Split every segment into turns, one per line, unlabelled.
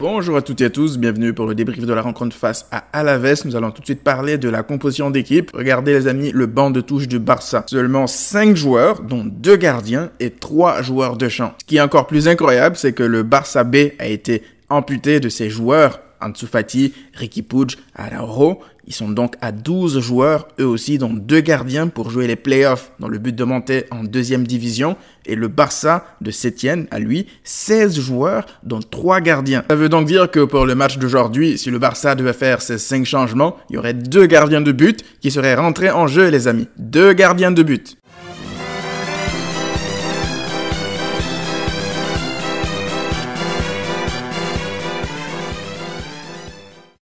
Bonjour à toutes et à tous, bienvenue pour le débrief de la rencontre face à Alaves. Nous allons tout de suite parler de la composition d'équipe. Regardez les amis, le banc de touche du Barça. Seulement 5 joueurs, dont 2 gardiens et 3 joueurs de champ. Ce qui est encore plus incroyable, c'est que le Barça B a été amputé de ses joueurs Ansu Fati, Ricky Puig, Araujo. Ils sont donc à 12 joueurs, eux aussi, dont deux gardiens pour jouer les playoffs dans le but de monter en deuxième division et le Barça de Sétienne à lui 16 joueurs dont 3 gardiens. Ça veut donc dire que pour le match d'aujourd'hui, si le Barça devait faire ses 5 changements, il y aurait deux gardiens de but qui seraient rentrés en jeu les amis. Deux gardiens de but.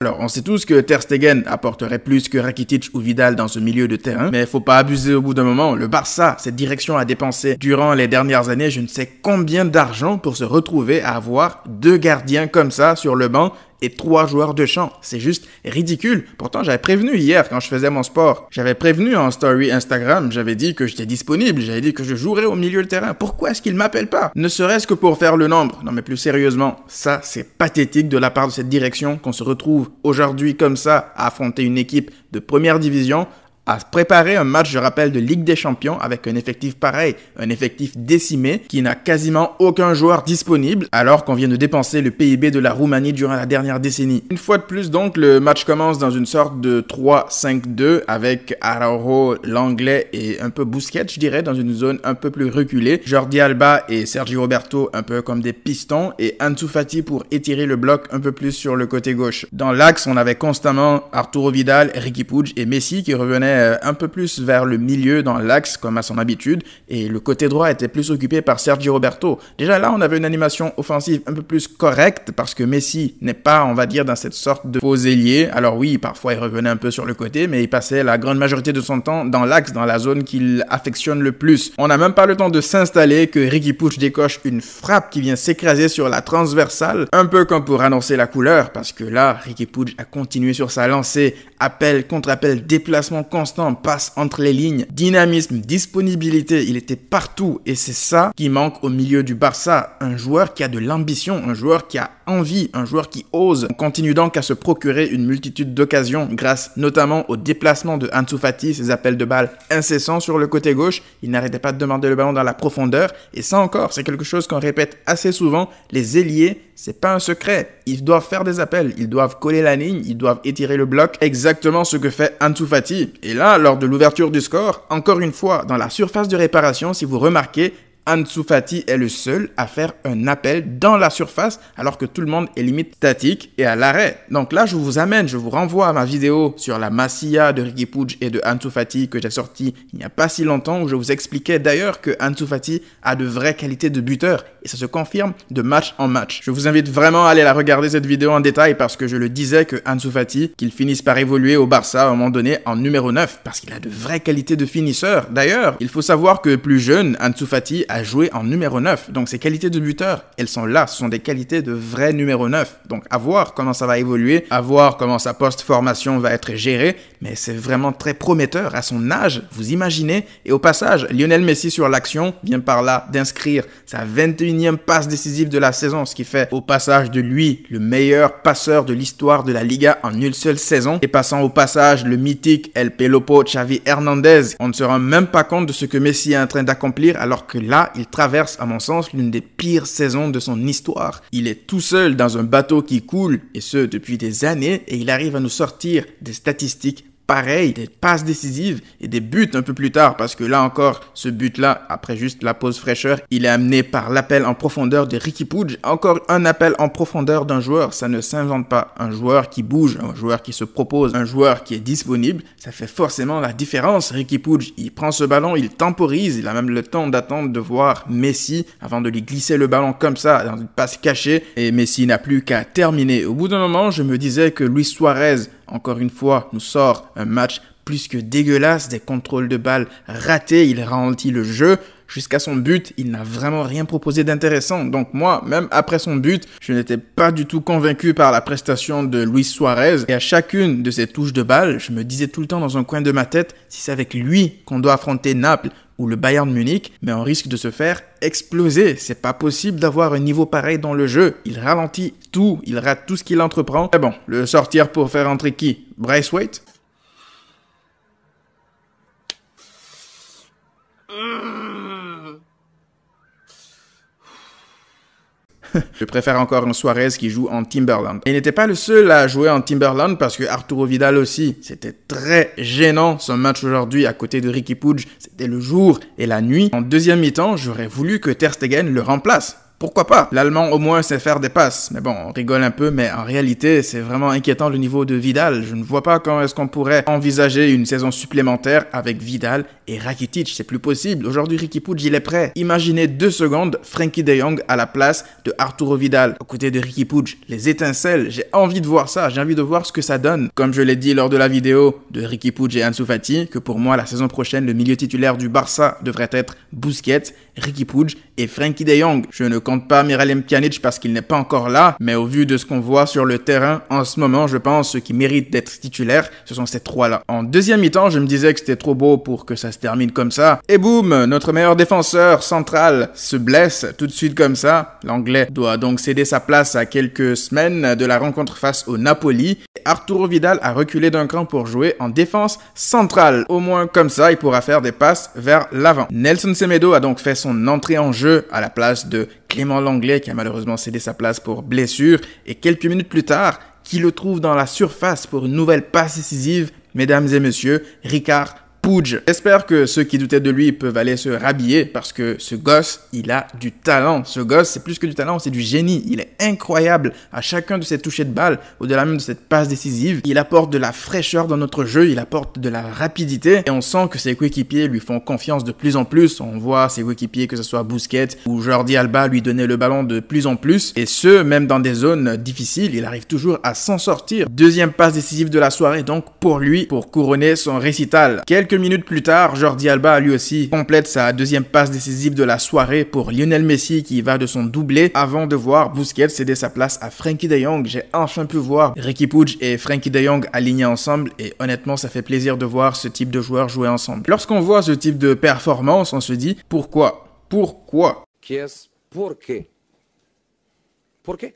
Alors, on sait tous que Ter Stegen apporterait plus que Rakitic ou Vidal dans ce milieu de terrain, mais il faut pas abuser au bout d'un moment. Le Barça, cette direction a dépensé durant les dernières années je ne sais combien d'argent pour se retrouver à avoir deux gardiens comme ça sur le banc et trois joueurs de champ. C'est juste ridicule. Pourtant, j'avais prévenu hier quand je faisais mon sport. J'avais prévenu en story Instagram, j'avais dit que j'étais disponible, j'avais dit que je jouerais au milieu de terrain. Pourquoi est-ce ne m'appellent pas Ne serait-ce que pour faire le nombre. Non mais plus sérieusement, ça c'est pathétique de la part de cette direction qu'on se retrouve aujourd'hui comme ça à affronter une équipe de première division à préparer un match, je rappelle, de Ligue des Champions avec un effectif pareil, un effectif décimé qui n'a quasiment aucun joueur disponible alors qu'on vient de dépenser le PIB de la Roumanie durant la dernière décennie. Une fois de plus donc, le match commence dans une sorte de 3-5-2 avec Arauro, l'anglais et un peu Busquets, je dirais, dans une zone un peu plus reculée. Jordi Alba et Sergio Roberto un peu comme des pistons et Ansu Fati pour étirer le bloc un peu plus sur le côté gauche. Dans l'axe, on avait constamment Arturo Vidal, Ricky Puig et Messi qui revenaient euh, un peu plus vers le milieu dans l'axe comme à son habitude et le côté droit était plus occupé par Sergio Roberto. Déjà là, on avait une animation offensive un peu plus correcte parce que Messi n'est pas, on va dire, dans cette sorte de faux ailier. Alors oui, parfois il revenait un peu sur le côté, mais il passait la grande majorité de son temps dans l'axe, dans la zone qu'il affectionne le plus. On n'a même pas le temps de s'installer que Ricky Push décoche une frappe qui vient s'écraser sur la transversale, un peu comme pour annoncer la couleur, parce que là, Ricky Puig a continué sur sa lancée, appel contre appel, déplacement constant passe entre les lignes. Dynamisme, disponibilité, il était partout et c'est ça qui manque au milieu du Barça. Un joueur qui a de l'ambition, un joueur qui a envie, un joueur qui ose. continue donc à se procurer une multitude d'occasions grâce notamment au déplacement de Ansu Fati, ses appels de balles incessants sur le côté gauche. Il n'arrêtait pas de demander le ballon dans la profondeur et ça encore, c'est quelque chose qu'on répète assez souvent. Les ailiers, c'est pas un secret. Ils doivent faire des appels, ils doivent coller la ligne, ils doivent étirer le bloc. Exactement ce que fait Ansu Fati. Et là, lors de l'ouverture du score, encore une fois, dans la surface de réparation, si vous remarquez, Ansoufati est le seul à faire un appel dans la surface alors que tout le monde est limite statique et à l'arrêt. Donc là, je vous amène, je vous renvoie à ma vidéo sur la Masia de Ricky Pudge et de Ansoufati que j'ai sorti il n'y a pas si longtemps où je vous expliquais d'ailleurs que ansoufati a de vraies qualités de buteur et ça se confirme de match en match. Je vous invite vraiment à aller la regarder cette vidéo en détail parce que je le disais que Ansoufati, qu'il finisse par évoluer au Barça à un moment donné en numéro 9 parce qu'il a de vraies qualités de finisseur. D'ailleurs, il faut savoir que plus jeune, Ansoufati a à jouer en numéro 9. Donc ses qualités de buteur, elles sont là, ce sont des qualités de vrai numéro 9. Donc à voir comment ça va évoluer, à voir comment sa post-formation va être gérée, mais c'est vraiment très prometteur à son âge, vous imaginez. Et au passage, Lionel Messi sur l'action vient par là d'inscrire sa 21e passe décisive de la saison, ce qui fait au passage de lui le meilleur passeur de l'histoire de la Liga en une seule saison, et passant au passage le mythique El Pelopo Xavi Hernandez. On ne se rend même pas compte de ce que Messi est en train d'accomplir alors que là, il traverse, à mon sens, l'une des pires saisons de son histoire. Il est tout seul dans un bateau qui coule, et ce depuis des années, et il arrive à nous sortir des statistiques pareil, des passes décisives et des buts un peu plus tard, parce que là encore, ce but-là, après juste la pause fraîcheur, il est amené par l'appel en profondeur de Ricky Pudge. Encore un appel en profondeur d'un joueur, ça ne s'invente pas. Un joueur qui bouge, un joueur qui se propose, un joueur qui est disponible, ça fait forcément la différence. Ricky Pudge, il prend ce ballon, il temporise, il a même le temps d'attendre de voir Messi avant de lui glisser le ballon comme ça, dans une passe cachée, et Messi n'a plus qu'à terminer. Au bout d'un moment, je me disais que Luis Suarez encore une fois, nous sort un match plus que dégueulasse, des contrôles de balles ratés, il ralentit le jeu. Jusqu'à son but, il n'a vraiment rien proposé d'intéressant. Donc moi, même après son but, je n'étais pas du tout convaincu par la prestation de Luis Suarez. Et à chacune de ses touches de balle, je me disais tout le temps dans un coin de ma tête, si c'est avec lui qu'on doit affronter Naples, ou le Bayern Munich, mais on risque de se faire exploser. C'est pas possible d'avoir un niveau pareil dans le jeu. Il ralentit tout, il rate tout ce qu'il entreprend. Mais bon, le sortir pour faire entrer qui Braithwaite wait? Mmh. je préfère encore un Suarez qui joue en Timberland. Et il n'était pas le seul à jouer en Timberland parce que Arturo Vidal aussi, c'était très gênant son match aujourd'hui à côté de Ricky Pudge. C'était le jour et la nuit. En deuxième mi-temps, j'aurais voulu que Ter Stegen le remplace pourquoi pas L'allemand au moins sait faire des passes. Mais bon, on rigole un peu, mais en réalité, c'est vraiment inquiétant le niveau de Vidal. Je ne vois pas quand est-ce qu'on pourrait envisager une saison supplémentaire avec Vidal et Rakitic. C'est plus possible. Aujourd'hui, Ricky Pudge, il est prêt. Imaginez deux secondes Frankie de Jong à la place de Arturo Vidal, Au côté de Ricky Pudge, Les étincelles, j'ai envie de voir ça. J'ai envie de voir ce que ça donne. Comme je l'ai dit lors de la vidéo de Ricky Pudge et Ansu Fati, que pour moi, la saison prochaine, le milieu titulaire du Barça devrait être Busquets, Ricky Pudge, et Frankie de Jong. Je ne compte pas Miralem Pjanic parce qu'il n'est pas encore là, mais au vu de ce qu'on voit sur le terrain en ce moment, je pense ceux qui méritent d'être titulaires, ce sont ces trois-là. En deuxième mi-temps, je me disais que c'était trop beau pour que ça se termine comme ça. Et boum, notre meilleur défenseur central se blesse tout de suite comme ça. L'anglais doit donc céder sa place à quelques semaines de la rencontre face au Napoli. Arturo Vidal a reculé d'un cran pour jouer en défense centrale. Au moins comme ça, il pourra faire des passes vers l'avant. Nelson Semedo a donc fait son entrée en jeu à la place de Clément Langlais qui a malheureusement cédé sa place pour blessure et quelques minutes plus tard, qui le trouve dans la surface pour une nouvelle passe décisive. Mesdames et messieurs, Ricard J'espère que ceux qui doutaient de lui peuvent aller se rhabiller parce que ce gosse, il a du talent. Ce gosse, c'est plus que du talent, c'est du génie. Il est incroyable à chacun de ses touchés de balle, au-delà même de cette passe décisive. Il apporte de la fraîcheur dans notre jeu, il apporte de la rapidité et on sent que ses coéquipiers lui font confiance de plus en plus. On voit ses coéquipiers, que ce soit Busquets ou Jordi Alba, lui donner le ballon de plus en plus et ce, même dans des zones difficiles, il arrive toujours à s'en sortir. Deuxième passe décisive de la soirée donc pour lui, pour couronner son récital. Quelques minutes plus tard, Jordi Alba lui aussi complète sa deuxième passe décisive de la soirée pour Lionel Messi qui va de son doublé avant de voir Busquets céder sa place à Frankie de Jong. J'ai enfin pu voir Ricky Pudge et Frankie de Jong alignés ensemble et honnêtement ça fait plaisir de voir ce type de joueurs jouer ensemble. Lorsqu'on voit ce type de performance, on se dit pourquoi Pourquoi Pourquoi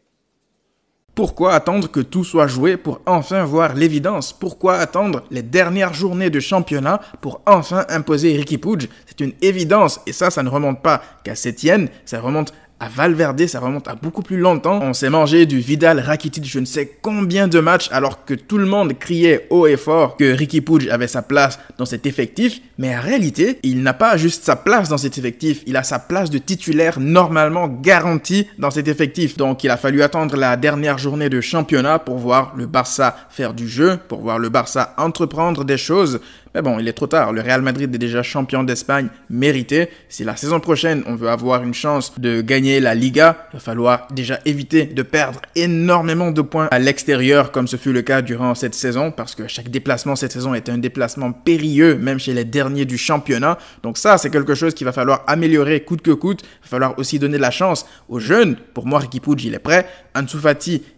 pourquoi attendre que tout soit joué pour enfin voir l'évidence Pourquoi attendre les dernières journées de championnat pour enfin imposer Ricky Pudge C'est une évidence et ça, ça ne remonte pas qu'à Sétienne, ça remonte à Valverde, ça remonte à beaucoup plus longtemps. On s'est mangé du Vidal Rakitic je ne sais combien de matchs alors que tout le monde criait haut et fort que Ricky Pudge avait sa place dans cet effectif. Mais en réalité, il n'a pas juste sa place dans cet effectif, il a sa place de titulaire normalement garantie dans cet effectif. Donc il a fallu attendre la dernière journée de championnat pour voir le Barça faire du jeu, pour voir le Barça entreprendre des choses. Mais bon, il est trop tard. Le Real Madrid est déjà champion d'Espagne mérité. Si la saison prochaine, on veut avoir une chance de gagner la Liga, il va falloir déjà éviter de perdre énormément de points à l'extérieur, comme ce fut le cas durant cette saison, parce que chaque déplacement cette saison était un déplacement périlleux, même chez les derniers du championnat. Donc ça, c'est quelque chose qu'il va falloir améliorer coûte que coûte. Il va falloir aussi donner de la chance aux jeunes. Pour moi, Ricky il est prêt. Ansu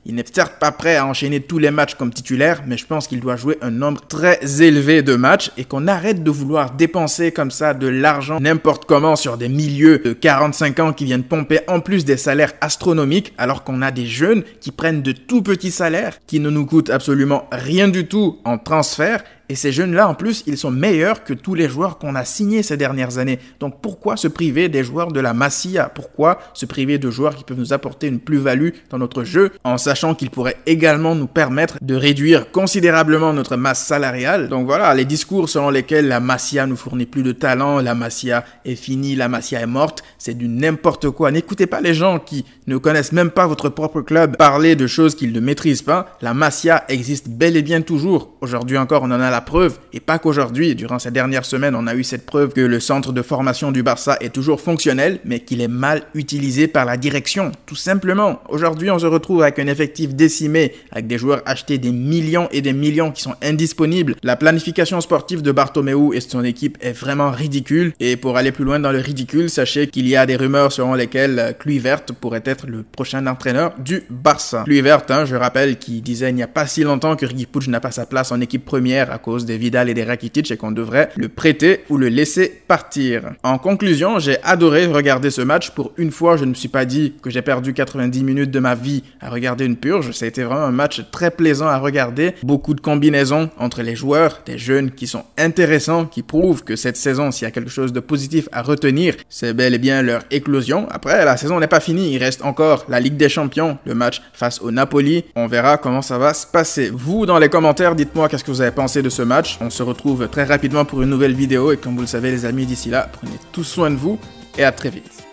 il n'est certes pas prêt à enchaîner tous les matchs comme titulaire, mais je pense qu'il doit jouer un nombre très élevé de matchs et qu'on arrête de vouloir dépenser comme ça de l'argent n'importe comment sur des milieux de 45 ans qui viennent pomper en plus des salaires astronomiques alors qu'on a des jeunes qui prennent de tout petits salaires qui ne nous coûtent absolument rien du tout en transfert et ces jeunes-là, en plus, ils sont meilleurs que tous les joueurs qu'on a signés ces dernières années. Donc pourquoi se priver des joueurs de la Masia Pourquoi se priver de joueurs qui peuvent nous apporter une plus-value dans notre jeu, en sachant qu'ils pourraient également nous permettre de réduire considérablement notre masse salariale Donc voilà, les discours selon lesquels la Masia nous fournit plus de talent, la Masia est finie, la Masia est morte, c'est du n'importe quoi. N'écoutez pas les gens qui ne connaissent même pas votre propre club parler de choses qu'ils ne maîtrisent pas. La Masia existe bel et bien toujours. Aujourd'hui encore, on en a la preuve, et pas qu'aujourd'hui, durant ces dernières semaines, on a eu cette preuve que le centre de formation du Barça est toujours fonctionnel, mais qu'il est mal utilisé par la direction, tout simplement. Aujourd'hui, on se retrouve avec un effectif décimé, avec des joueurs achetés des millions et des millions qui sont indisponibles. La planification sportive de Bartomeu et son équipe est vraiment ridicule, et pour aller plus loin dans le ridicule, sachez qu'il y a des rumeurs selon lesquelles euh, Kluivert pourrait être le prochain entraîneur du Barça. Kluivert, hein, je rappelle, qu'il disait il n'y a pas si longtemps que Ricky n'a pas sa place en équipe première à cause des Vidal et des Rakitic et qu'on devrait le prêter ou le laisser partir. En conclusion, j'ai adoré regarder ce match. Pour une fois, je ne me suis pas dit que j'ai perdu 90 minutes de ma vie à regarder une purge. Ça a été vraiment un match très plaisant à regarder. Beaucoup de combinaisons entre les joueurs, des jeunes qui sont intéressants, qui prouvent que cette saison, s'il y a quelque chose de positif à retenir, c'est bel et bien leur éclosion. Après, la saison n'est pas finie. Il reste encore la Ligue des Champions, le match face au Napoli. On verra comment ça va se passer. Vous, dans les commentaires, dites-moi qu'est-ce que vous avez pensé de ce match. On se retrouve très rapidement pour une nouvelle vidéo et comme vous le savez les amis, d'ici là, prenez tout soin de vous et à très vite.